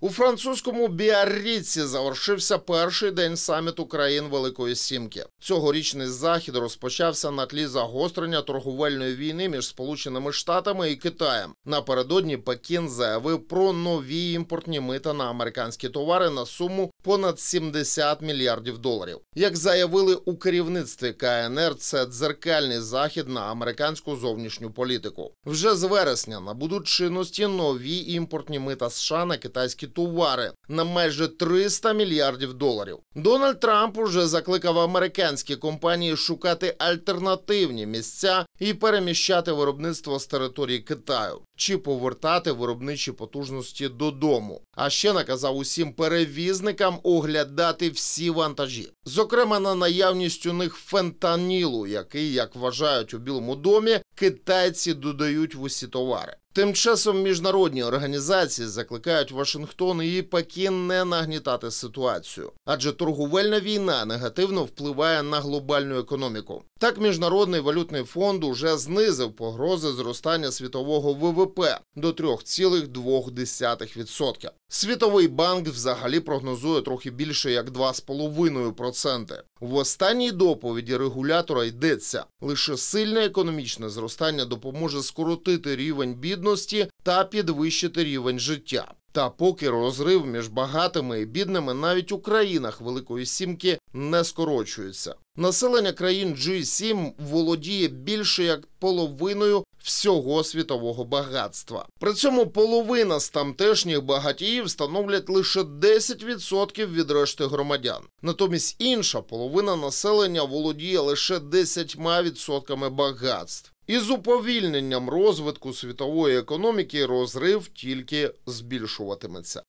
У французькому Біарріці завершився перший день саміту країн Великої Сімки. Цьогорічний захід розпочався на тлі загострення торговельної війни між Сполученими Штатами і Китаєм. Напередодні Пекін заявив про нові імпортні мита на американські товари на суму понад 70 мільярдів доларів. Як заявили у керівництві КНР, це дзеркальний захід на американську зовнішню політику. Вже з вересня набудуть чинності нові імпортні мита США на китайські товари на майже 300 мільярдів доларів. Дональд Трамп уже закликав американські компанії шукати альтернативні місця і переміщати виробництво з території Китаю чи повертати виробничі потужності додому. А ще наказав усім перевізникам лікарям оглядати всі вантажі, зокрема на наявність у них фентанілу, який, як вважають у Білому домі, китайці додають в усі товари. Тим часом міжнародні організації закликають Вашингтон і Пекін не нагнітати ситуацію, адже торговельна війна негативно впливає на глобальну економіку. Так, міжнародний валютний фонд уже знизив погрози зростання світового ВВП до 3,2%. Світовий банк взагалі прогнозує трохи більше як 2,5%. В останній доповіді регулятора йдеться лише сильне економічне зростання допоможе скоротити рівень бідності та підвищити рівень життя. Та поки розрив між багатими і бідними навіть у країнах Великої Сімки не скорочується. Населення країн G7 володіє більше як половиною всього світового багатства. При цьому половина з тамтешніх багатіїв становлять лише 10% від решти громадян. Натомість інша половина населення володіє лише 10% багатств. І з уповільненням розвитку світової економіки розрив тільки збільшуватиметься.